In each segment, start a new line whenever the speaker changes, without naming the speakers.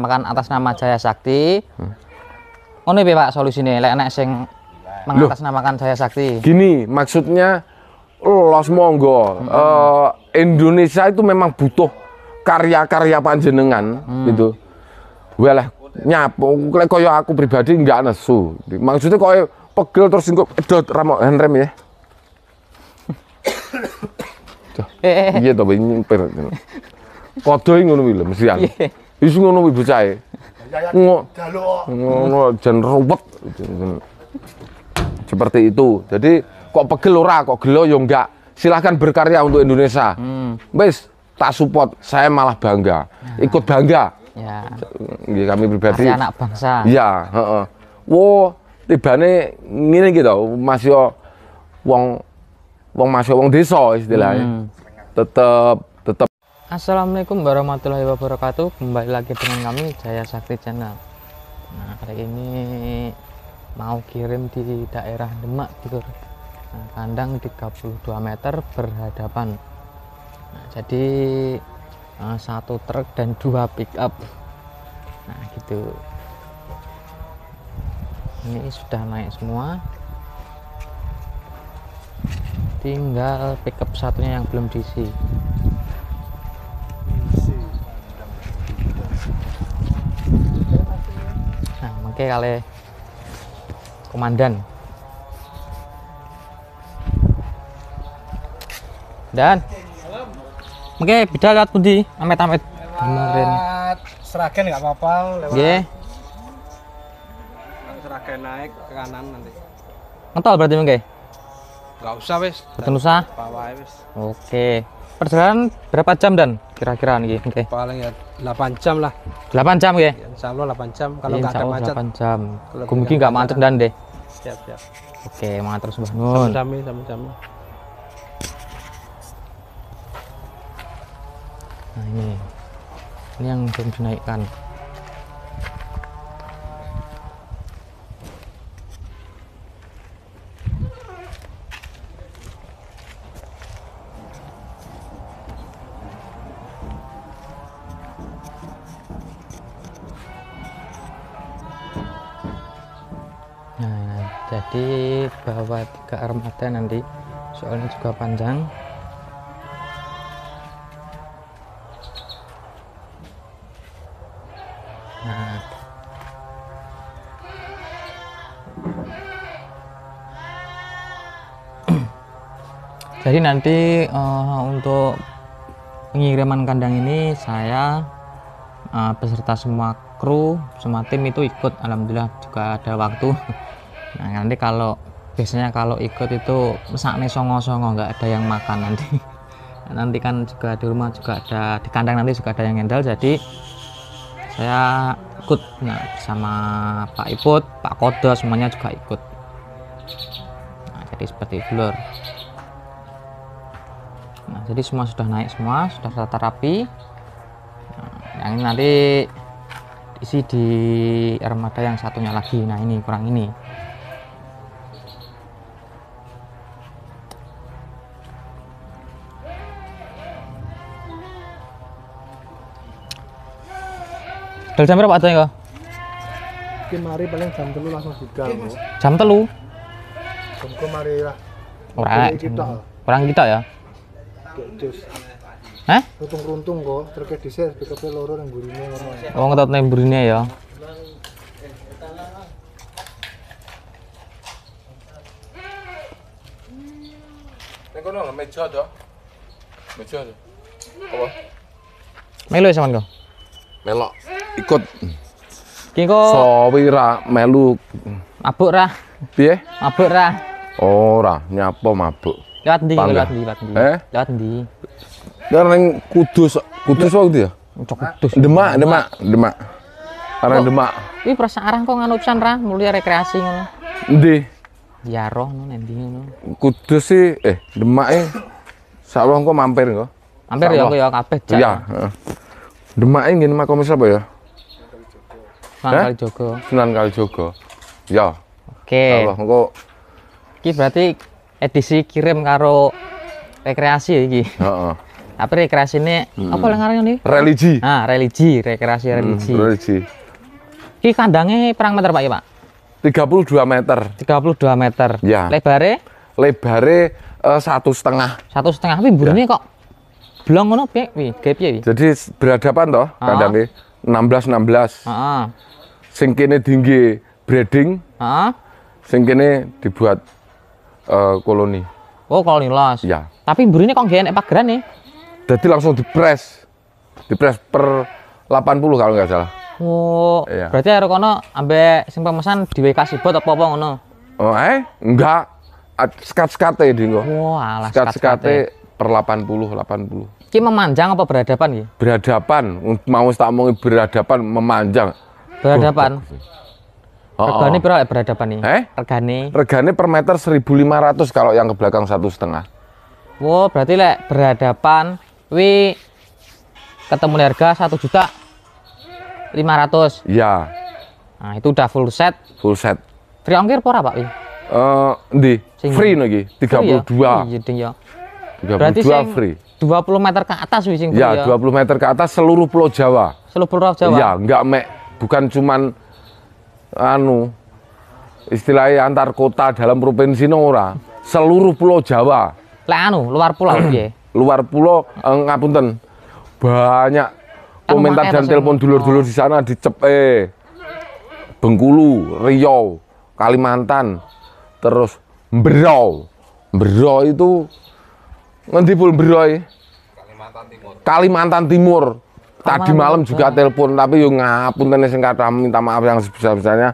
makan atas nama Jaya Sakti. Hmm. nih Pak solusinya, lek nek sing mengatasnamakan kan Jaya Sakti.
Gini, maksudnya los monggo. Hmm. Uh, Indonesia itu memang butuh karya-karya panjenengan hmm. gitu. Walah nyapu, lek koyo aku pribadi nggak nesu. Maksudnya koyo pegel terus engko edot ramok handrem ya. Iya to nyimper. Kodo ngono kuwi lho mesti anu. iya. Wis ngono ibu Ngono jan ruwet. Seperti itu. Jadi kok pegel ora, kok gelo yo enggak. Silahkan berkarya untuk Indonesia. Hmm. tak support, saya malah bangga. Ikut bangga. Ya. kami pribadi. Masih anak
bangsa. Iya,
heeh. Wo, tibane ngene iki to, masih wong wong masih wong desa istilahnya. Hmm. Tetep
Assalamualaikum warahmatullahi wabarakatuh kembali lagi dengan kami Jaya Sakti Channel nah kali ini mau kirim di daerah Demak gitu nah, kandang 32 meter berhadapan nah, jadi uh, satu truk dan dua pick up nah gitu ini sudah naik semua tinggal pick up satunya yang belum diisi dipakai oleh komandan dan oke okay, beda lewat pundi Amet-amet. kemarin seragen nggak apa-apa lewat yeah. seragen naik ke kanan nanti ngetol berarti mungkin Gak usah wes. Betul usah. Oke. Perjalanan berapa jam dan kira-kira nih? Oke. Okay. Paling ya 8 jam lah. 8 jam ya? Insya Allah 8 jam kalau nggak ada macet. 8 jam. Gue mungkin nggak macet dan deh. Siap siap. Oke, matur sembah Sama-sama, sama-sama. Nah ini, ini yang belum dinaikkan. nah jadi bawa tiga armada nanti soalnya juga panjang nah. jadi nanti uh, untuk pengiriman kandang ini saya uh, beserta semua kru semua tim itu ikut alhamdulillah juga ada waktu nah nanti kalau biasanya kalau ikut itu sakne songo-songo nggak ada yang makan nanti nanti kan juga di rumah juga ada di kandang nanti juga ada yang ngendal jadi saya ikut nah sama Pak Iput Pak Kodo semuanya juga ikut nah, jadi seperti blur nah jadi semua sudah naik semua sudah tata rapi nah, yang ini nanti isi di armada yang satunya lagi nah ini kurang ini Bel jam berapa adanya kok?
Kemari paling jam telu langsung buka. Jam telu? Jam kemari lah. Orang kita.
Orang kita ya. Cus. Hah? Runtung-runtung kok, terkait dhisik PKP loro yang burine ngono. Oh, ya. nggak tahu yang burine ya.
Nek kono meja to. Meja to. Apa? Melo ya, sampean kok melok ikut Kiko sawi melu mabuk rah. piye mabuk rah. ora oh, nyapa mabuk lewat ndi lewat ndi lewat ndi eh lewat ndi karena ning kudus kudus waktu ya kudus demak demak demak karena demak
iki perasaan arang kok nganu pisan mulia rekreasi ngono
ndi Yaroh ngono endi ngono kudus sih eh demak eh. sakwah kok mampir kok mampir ya kok ya kabeh iya heeh Demak ini nggih makome sapa ya?
Sunan Kalijogo.
Sunan Kalijogo. Ya. Oke. Okay. Kalau kok
iki berarti edisi kirim karo rekreasi lagi. Ya, iki. Heeh. Tapi rekreasi ini hmm. apa yang ngarang ini? Religi. Ah, religi, rekreasi hmm, religi. religi. Kita kandangnya perang meter Pak ya, Pak?
32 meter. 32 meter. Ya. Lebarnya? Lebarnya eh, satu setengah. Satu setengah, tapi burungnya kok blong ngono piye kuwi? Gawe piye kuwi? Jadi berhadapan toh kadangnya 16 16. Heeh. Sing kene tinggi breeding. Heeh. Ah. Sing kene dibuat uh, koloni. Oh, koloni los. Ya.
Tapi mburine kok nggih nek pageran nih. E?
Jadi langsung dipres. Dipres per 80 kalau nggak salah.
Oh, iya. berarti arek kono ambek sing pemesan WK sibot apa-apa ngono. Oh,
eh? Enggak. Skat-skate dinggo. Wah, oh, alah skat skate per 80 80
kita memanjang apa berhadapan ya?
Berhadapan, mau tak mau berhadapan memanjang. Berhadapan. Oh, oh. regane berapa berhadapan nih? Eh? Regane. Regane per meter 1.500 kalau yang ke belakang satu setengah.
Wow, berarti lek berhadapan, wi ketemu harga satu juta lima ratus.
ya Nah
itu udah full set. Full set. Free ongkir pora pak ini Eh,
uh, di. Free lagi ya? tiga puluh dua. Iya, iya. Berarti dua free.
20 meter ke atas wis ya, ya,
20 meter ke atas seluruh Pulau Jawa. Seluruh Pulau Jawa. Ya, enggak mek bukan cuman anu istilahnya antar kota dalam provinsi Nora Seluruh Pulau Jawa. Lah anu, luar pulau piye? luar pulau eh, ngapunten. Banyak anu komentar dan telepon dulur-dulur di sana di Cepe. Eh, Bengkulu, Riau, Kalimantan, terus Berau. Berau itu Ngendi pun Broy? Kalimantan Timur. Kalimantan Timur. Tadi malam juga telepon tapi yo ngapunten sing kata minta maaf yang sebesar-besarnya.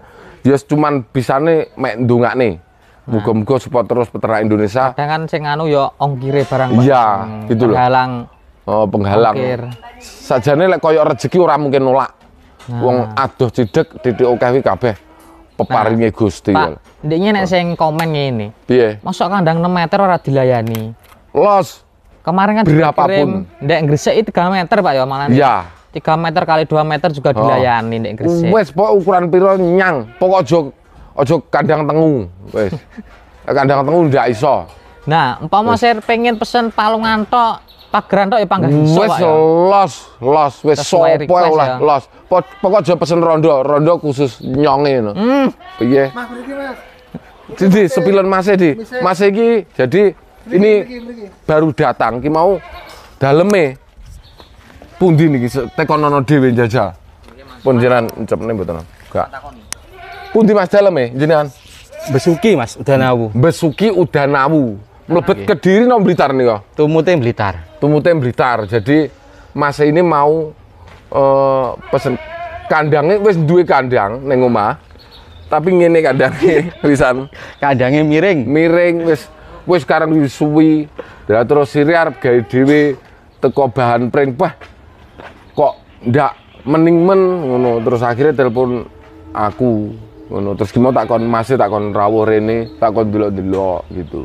Ya yes, cuman bisane mek nih, hmm. Muga-muga support terus peternak Indonesia. Kadang kan sing anu yo ongkire barang. Iya, gitu loh. Penghalang. Oh, penghalang. Ongkir. Sajane lek koyo rezeki ora mungkin nolak. Nah. Wong adoh cidek titik okewi kabeh. Peparinge nah, Gusti. Pak,
ndeknya nek sing komen ngene. Piye? Mosok kandang 6 meter ora dilayani los kemarin kan berapapun ndek Gresik 3 meter Pak ya malah ya 3 iya. meter kali 2 meter juga oh. dilayani ndek Gresik wes
pokok ukuran piro nyang pokok ojo ojo kandang tengu wes kandang tengu ndak iso
nah umpama saya pengen pesen palungan tok pageran tok ya panggah iso wes ya?
los los wes sopo lah ya? los pokok ojo pesen rondo rondo khusus nyonge no hmm. piye Mas, Jadi sepilon mas di mas e, e. E iki jadi ini baru datang ki mau daleme pundi niki tekon tekonono dhewe jajal pun jiran ucapne mboten gak pundi Mas daleme jenengan Besuki Mas Udanawu Besuki Udanawu melebet okay. Kediri nang Blitar kok? tumute Blitar tumute Blitar jadi Mas ini mau uh, pesen kandangnya wis duwe kandang ning omah tapi ngene kandangnya wisan kandangnya miring miring wis wis sekarang wis suwi dan terus siri arep gawe dhewe teko bahan print bah kok ndak mending men ngono terus akhirnya telepon aku ngono terus gimana tak kon masih tak kon rawuh rene tak kon delok-delok gitu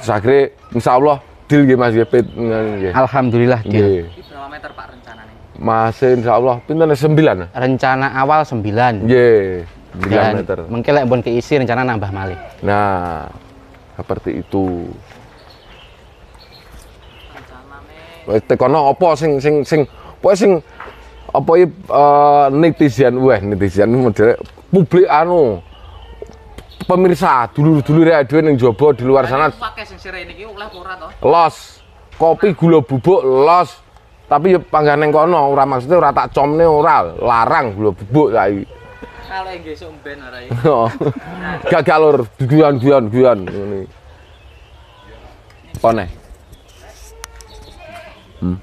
terus akhirnya insya Allah deal gitu mas Gepit Alhamdulillah deal berapa meter pak rencananya? masih insya Allah pinter sembilan ya? rencana awal sembilan iya sembilan meter mungkin lek bon keisi rencana nambah malih nah seperti itu tekono apa sing sing sing pokoke sing apa iki uh, netizen weh netizen model publik anu pemirsa dulur-dulur ya dhewe ning jaba di luar sana. Pakai sing sire niki oleh ora to? Los. Kopi nah. gula bubuk los. Tapi ya kono ora maksudnya ora tak comne ora larang gula bubuk saiki kalau yang gesok ben arai. Ya. Oh. Gak galur, guyon guyon guyon ini Pone.
Hmm.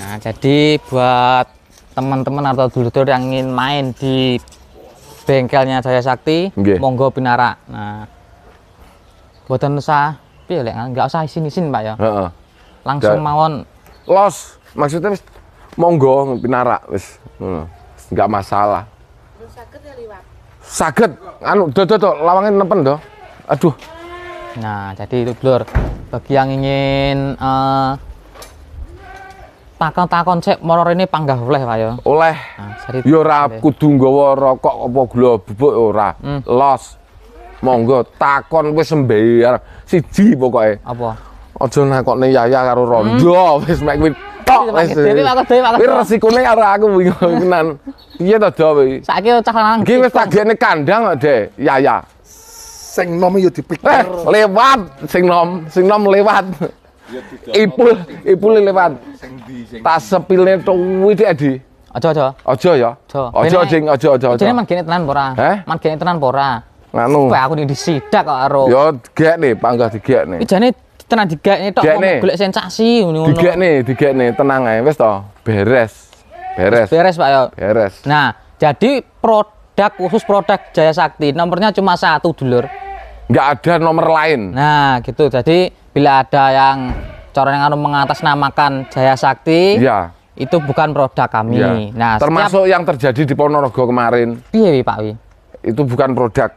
Nah, jadi buat teman-teman atau dulur-dulur yang ingin main di bengkelnya Jaya Sakti, okay. monggo pinara. Nah, buatan usah, pilih nggak usah isin-isin pak ya. Uh
-uh. Langsung Gak. mawon. Los, maksudnya monggo pinara wis. Uh nggak masalah ya, sakit anu do do do lawangin nempen do aduh nah jadi itu blur bagi yang ingin
uh, takon-takon cek moror ini panggah oleh Pak ya.
Oleh. Nah, yo ya rap kudu gowo rokok apa gula bubuk ya ora. Hmm. Los. Monggo takon wis sembayar siji pokoknya. Apa? Aja nakokne Yaya karo Rondo hmm. wis mek kuwi tok wis. Dhewe aku dhewe aku. Kuwi resikone karo aku tenan. Piye to do kuwi? Saiki
cah lanang. Iki wis
gitu. tagene kandang kok, Dek. Yaya. Sing nom yo ya dipikir. Eh, lewat sing nom, sing nom lewat. Ya ipul, ipul lewat. Tak sepilne tuwi Dek Adi. Aja aja. Aja ya.
Aja sing aja aja aja. ini man gene tenan pora, Eh? Man gene tenan pora, Nganu. aku
ning disidak kok karo. Yo ya, gek nih, panggah digek nih.
Ijane tenan digakne tok golek sensasi ngono. tiga
nih tenang ae wis toh Beres. Beres. Beres Pak ya. Beres.
Nah, jadi produk khusus produk Jaya Sakti nomornya cuma satu dulur. Nggak ada nomor lain. Nah, gitu. Jadi bila ada yang corong yang mengatasnamakan Jaya Sakti, iya. itu bukan
produk kami. ya. Nah, termasuk setiap... yang terjadi di Ponorogo kemarin. Iya, Pak Wi. Itu bukan produk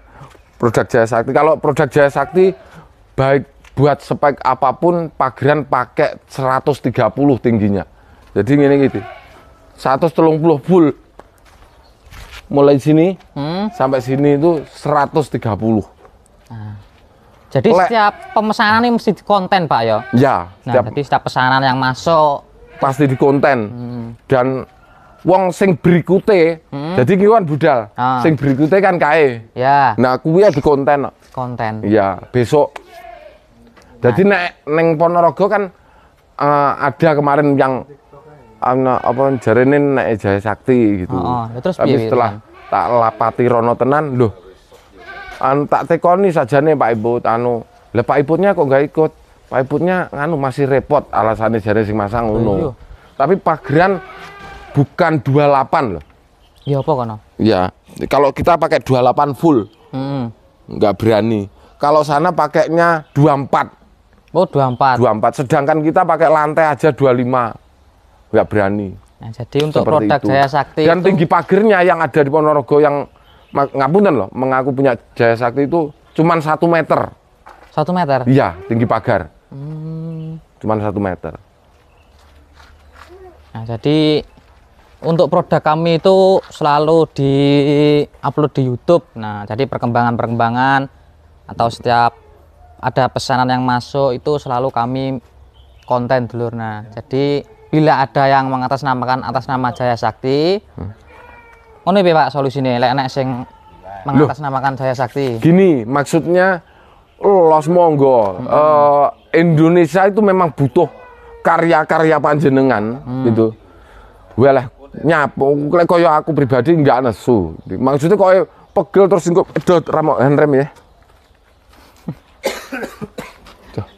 produk Jaya Sakti. Kalau produk Jaya Sakti baik buat spek apapun pageran pakai 130 tingginya jadi ini gitu 130 full mulai sini hmm. sampai sini itu 130 nah. jadi Lek. setiap
pemesanan ini mesti di konten pak ya?
ya nah, setiap, jadi setiap pesanan yang masuk pasti konten hmm. dan wong sing berikutnya hmm. jadi kawan budal ah. sing berikutnya kan kae ya nah aku ya konten konten ya besok jadi nah. nek neng Ponorogo kan uh, ada kemarin yang ana apa jarene nek Jaya Sakti gitu. Oh, oh. terus Tapi setelah ya. tak lapati rono tenan, loh. An tak tekoni nih Pak Ibu anu. Lah Pak ibunya kok gak ikut? Pak ibunya nganu masih repot alasannya jare sing masang ngono. Iya, iya. Tapi pageran bukan 28 loh. Ya apa kono? Iya kalau kita pakai 28 full. -hmm. Nggak berani. Kalau sana pakainya 24. Oh, 24. 24. Sedangkan kita pakai lantai aja 25. Enggak berani. Nah, jadi untuk Seperti produk itu. Jaya Sakti dan itu... tinggi pagernya yang ada di Ponorogo yang ngapunten loh, mengaku punya Jaya Sakti itu cuman satu meter.
Satu meter? Iya,
tinggi pagar. Hmm. Cuman satu meter.
Nah, jadi untuk produk kami itu selalu di upload di YouTube. Nah, jadi perkembangan-perkembangan atau setiap ada pesanan yang masuk itu selalu kami konten dulur nah ya. jadi bila ada yang mengatasnamakan atas nama Jaya Sakti hmm. ini Pak solusinya lek nek sing mengatasnamakan Jaya Sakti gini
maksudnya los monggo hmm. uh, Indonesia itu memang butuh karya-karya panjenengan hmm. gitu walah nyapu kaya aku pribadi nggak nesu maksudnya kaya pegel terus engko edot ramo handrem ya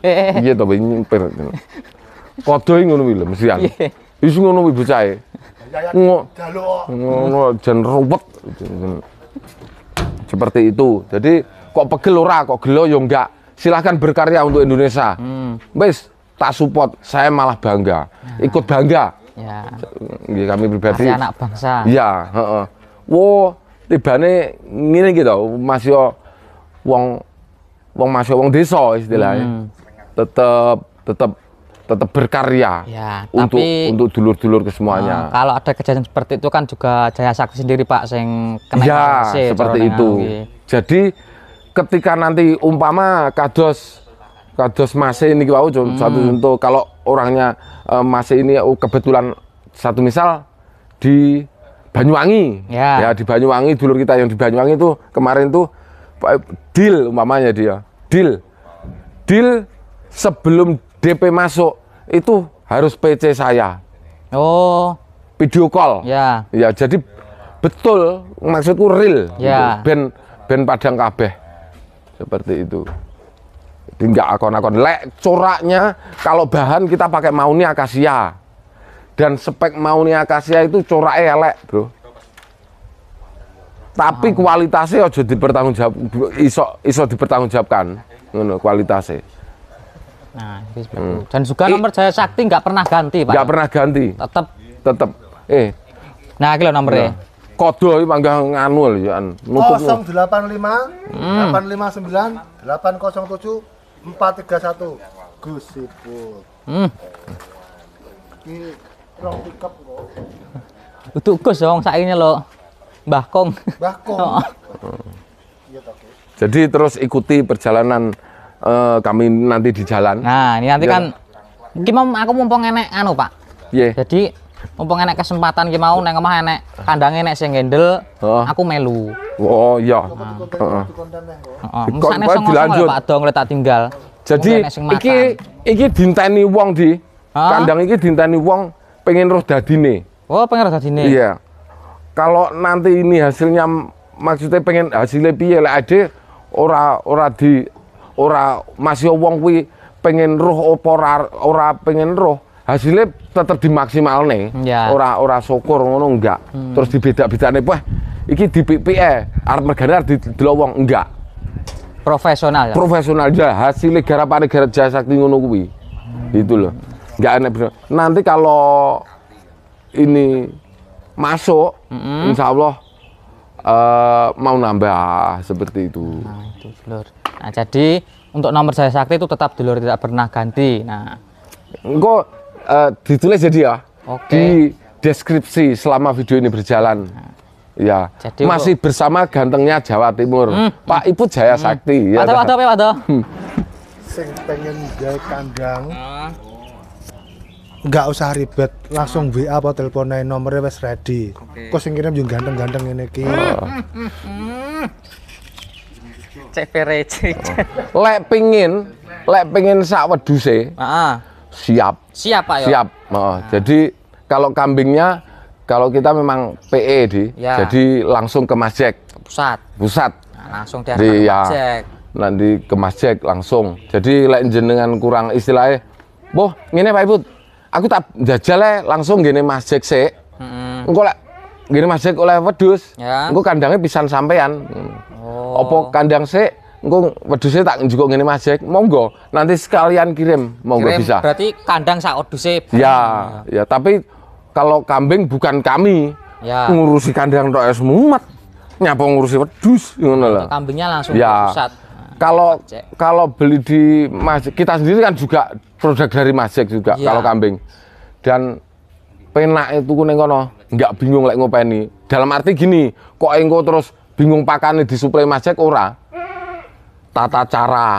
iya ini to kado ini ngono bilang mesti mesian. Iya. isu ngono ibu cai e. ya, ya, Ngono jen robot Seperti itu. Jadi kok pegel ora, kok gelo yo ya enggak. Silahkan berkarya untuk Indonesia. Hmm. Wis tak support, saya malah bangga. Nah. Ikut bangga. Ya. kami pribadi. Masih anak
bangsa. Iya,
uh Wo, tibane ngene iki gitu masih yo wong wong masih wong desa istilahnya. Hmm tetap tetap tetap berkarya ya, untuk tapi, untuk dulur-dulur ke semuanya. Uh,
kalau ada kejadian seperti itu kan juga Jaya Sakti sendiri Pak sing kena ya, seperti kan, itu.
Jadi ketika nanti umpama kados kados masih ini kau hmm. satu contoh kalau orangnya uh, masih ini oh, kebetulan satu misal di Banyuwangi. Ya. ya di Banyuwangi dulur kita yang di Banyuwangi itu kemarin tuh eh, deal umpamanya dia. Deal. Deal sebelum DP masuk itu harus PC saya. Oh. Video call. Ya. Ya, jadi betul maksudku real. Gitu. Ya. Ben ben padang kabeh. Seperti itu. Tinggal akon-akon lek coraknya kalau bahan kita pakai mauni akasia. Dan spek mauni akasia itu coraknya elek, Bro. Tapi ah. kualitasnya aja dipertanggungjawab iso iso dipertanggungjawabkan ngono kualitasnya. Nah, hmm. dan juga eh. nomor
jaya sakti nggak pernah ganti, Pak. Nggak pernah
ganti. Tetap tetap. Eh. Nah, iki nomornya. E. Nah. Kode itu manggah nganu lho ya. 085 hmm. 859 807 431 Gus Iput. Hmm. Iki rong pickup kok.
Untuk Gus dong sakine lo, Mbah Kong. Mbah Kong.
Iya Jadi terus ikuti perjalanan uh, kami nanti di jalan. Nah, ini nanti ya. kan
ki mau aku mumpung enek anu, Pak. Iya. Yeah. Jadi mumpung enek kesempatan ki mau nang omah enek kandang enek sing gendel,
oh. aku melu. Oh, iya. Heeh. Heeh. Mesane Pak Dong tak tinggal. Jadi iki iki dinteni wong di. kandang Kandang iki dinteni wong pengen roh dadine. Oh, pengen roh dadine. Iya. Kalau nanti ini hasilnya maksudnya pengen hasilnya piye lek ade ora ora di ora masih wong kuwi pengen roh apa ora, ora pengen roh hasilnya tetap dimaksimal nih yeah. ora ora syukur ngono enggak hmm. terus dibedak-bedakne wah iki di PPE arep mergane arep wong enggak profesional ya? profesional ya hasilnya garapane garap jasa sakti ngono kuwi hmm. itu loh enggak aneh bener nanti kalau ini masuk mm -hmm. insya Allah uh, mau nambah seperti itu. Nah, itu dulur.
Nah, jadi untuk nomor saya sakti itu tetap dulur tidak pernah ganti. Nah,
engko uh, ditulis jadi ya. Oke. Di deskripsi selama video ini berjalan. Nah. Ya, jadi, masih bu. bersama gantengnya Jawa Timur. Hmm. Pak Ibu Jaya hmm. Sakti. Ya kan? Hmm. Ya, Pak Pak Pak Pak
Sing pengen gawe kandang. Ah
nggak usah ribet langsung hmm. WA atau telepon aja nomornya wes ready okay. kok sing kirim juga ganteng-ganteng ini ki cvrc hmm. hmm. cek perece oh. lek pingin lek pingin sak weduse ah. siap siap pak siap oh, nah. jadi kalau kambingnya kalau kita memang PE di ya. jadi langsung ke masjek pusat pusat
nah, langsung di, di ya, masjek
nanti ke masjek langsung jadi lek jenengan kurang istilahnya boh ini pak ibut aku tak jajal langsung gini Mas Jack sih Heeh. Engko lah gini Mas Jack oleh wedus, ya. engko kandangnya pisan sampean. Oh. Opo kandang sih engko wedusnya tak juga gini Mas Jack. Monggo, nanti sekalian kirim, monggo kirim, bisa.
Berarti kandang sak wedusnya? Ya,
ya, tapi kalau kambing bukan kami.
Ya. Ngurusi
kandang tok ya es Nyapa ngurusi wedus ngono lah.
Kambingnya langsung ya. pusat
kalau kalau beli di masjid kita sendiri kan juga produk dari masjid juga ya. kalau kambing dan penak itu kuning kono nggak bingung lagi like ngopeni dalam arti gini kok engko terus bingung pakannya di suplai masjid ora tata cara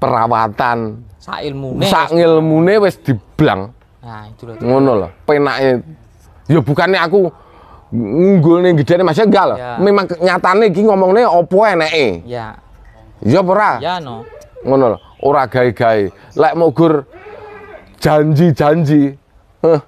perawatan sak ilmune sak ne wes diblang
nah itu loh ngono
loh penak ya bukannya aku ngunggul nih gede nih masih enggak loh ya. memang nyatane ngomong ngomongnya opo eneke ya Iya ora? Ya no. Ngono lho, ora gawe-gawe. Lek mugur janji-janji. Heh.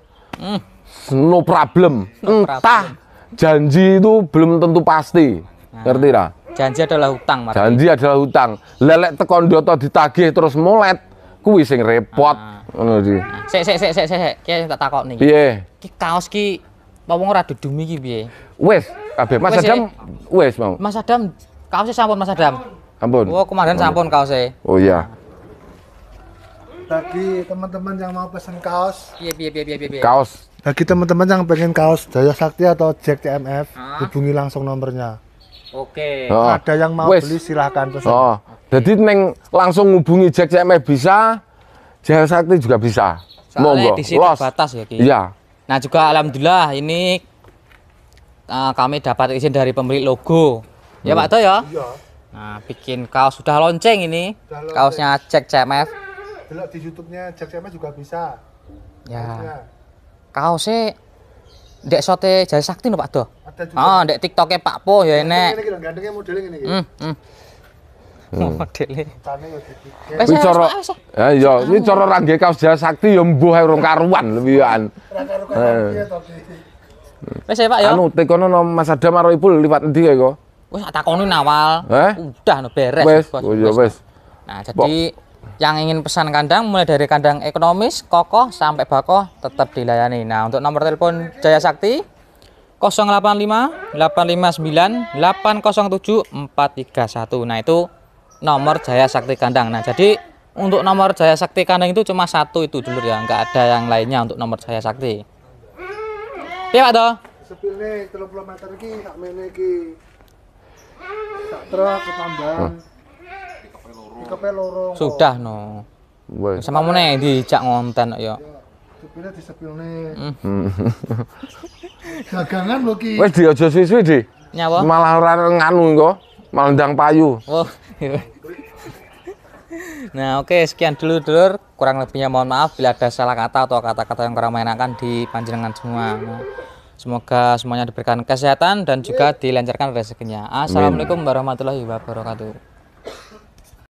No problem.
Entah
janji itu belum tentu pasti. Ngerti ra?
Janji adalah hutang, mas. Janji
adalah hutang. Lelek tekon doto ditagih terus molet, kuwi sing repot. Ngono iki.
Sik sik sik sik sik, ki tak takut Piye? Ki kaos ki wong ora dudumi ki piye?
Wis, kabeh Mas Adam wes mau.
Mas Adam kaosnya sampun Mas Adam. Ampun. Oh, kemarin sampun e. Oh iya. Bagi teman-teman yang mau pesen kaos, iya iya iya iya iya. Kaos.
Bagi teman-teman yang pengen kaos Jaya Sakti atau Jack TMF, ah. hubungi langsung nomornya.
Oke. Okay. Oh. Ada yang mau West. beli silahkan
pesan. Oh. Jadi neng langsung hubungi Jack TMF bisa, Jaya Sakti juga bisa. Soalnya Monggo. di sini batas ya. Ki. Iya.
Nah juga alhamdulillah ini uh, kami dapat izin dari pemilik logo.
Ya hmm. Pak Toyo. Ya? Iya.
Nah, bikin kaos sudah lonceng ini. Sudah lonceng. Kaosnya cek CMF.
Delok di YouTube-nya cek CMF juga bisa. Ya. Kaosnya.
Kaosnya Dek sote jaya sakti no Pak Do. Ada juga. Oh, ah, dek
TikToknya Pak Po ya enek. Ini gandengnya modelnya ngene iki. Hmm. hmm. hmm. ya eh, iya, ah. iki cara rangge kaos jaya sakti ya mbuh urung karuan lewian. Iya, eh. Wis ya Pak ya. Anu tekono Mas Adam karo Ibu liwat endi kok?
Wes tak takoni awal. Eh? Udah no beres, wes, Wes,
wes. Nah, jadi
Bo yang ingin pesan kandang mulai dari kandang ekonomis, kokoh sampai bakoh tetap dilayani. Nah, untuk nomor telepon Jaya Sakti 085 859 807 431. Nah, itu nomor Jaya Sakti kandang. Nah, jadi untuk nomor Jaya Sakti kandang itu cuma satu itu dulu ya, nggak ada yang lainnya untuk nomor Jaya Sakti. Iya, Pak Toh. Sepilne 30 meter iki tak main lagi tak truk ketambang
pikepe loro
sudah no Wes. Sama mune dijak ngonten ya.
Sepile disepilne. Dagangan lho ki. Wes diojo suwi-suwi, Di. Nyawa. Malah ora nganu kok malah payu. Oh. Iya.
Nah oke okay, sekian dulu dulur kurang lebihnya mohon maaf bila ada salah kata atau kata-kata yang kurang menyenangkan di panjenengan semua. Nah. Semoga semuanya diberikan kesehatan dan juga iya. dilancarkan rezekinya. Assalamualaikum warahmatullahi wabarakatuh.